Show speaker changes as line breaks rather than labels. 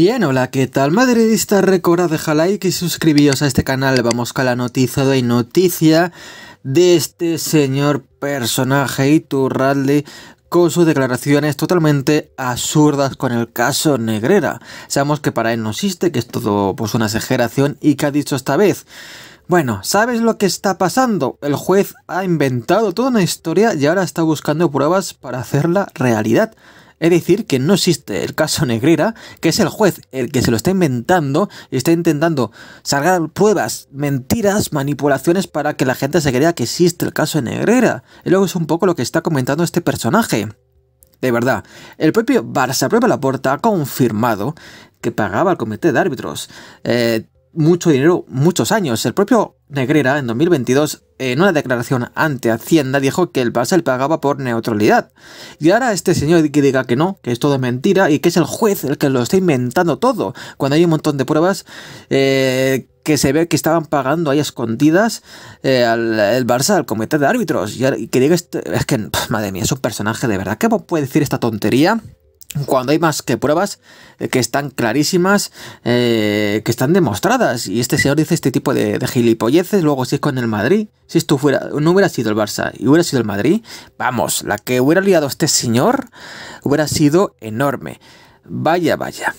Bien, hola, ¿qué tal? Madridista, recordad dejar like y suscribiros a este canal. Vamos con la noticia de noticia de este señor personaje Iturralde con sus declaraciones totalmente absurdas con el caso Negrera. Sabemos que para él no existe, que es todo pues una exageración y que ha dicho esta vez. Bueno, ¿sabes lo que está pasando? El juez ha inventado toda una historia y ahora está buscando pruebas para hacerla realidad. Es decir, que no existe el caso Negrera, que es el juez el que se lo está inventando y está intentando sacar pruebas, mentiras, manipulaciones para que la gente se crea que existe el caso Negrera. Y luego es un poco lo que está comentando este personaje. De verdad, el propio Barça Prueba la Porta ha confirmado que pagaba al comité de árbitros eh, mucho dinero, muchos años. El propio Negrera, en 2022, en una declaración ante Hacienda, dijo que el le pagaba por neutralidad. Y ahora este señor que diga que no, que es todo mentira y que es el juez el que lo está inventando todo, cuando hay un montón de pruebas eh, que se ve que estaban pagando ahí escondidas eh, al el Barça, al comité de árbitros. Y, que diga, este, es que, madre mía, es un personaje de verdad. ¿Qué puede decir esta tontería? cuando hay más que pruebas eh, que están clarísimas, eh, que están demostradas. Y este señor dice este tipo de, gilipolleces. Luego, si es con el Madrid, si esto fuera, no hubiera sido el Barça y hubiera sido el Madrid, vamos, la que hubiera liado este señor hubiera sido enorme. Vaya, vaya.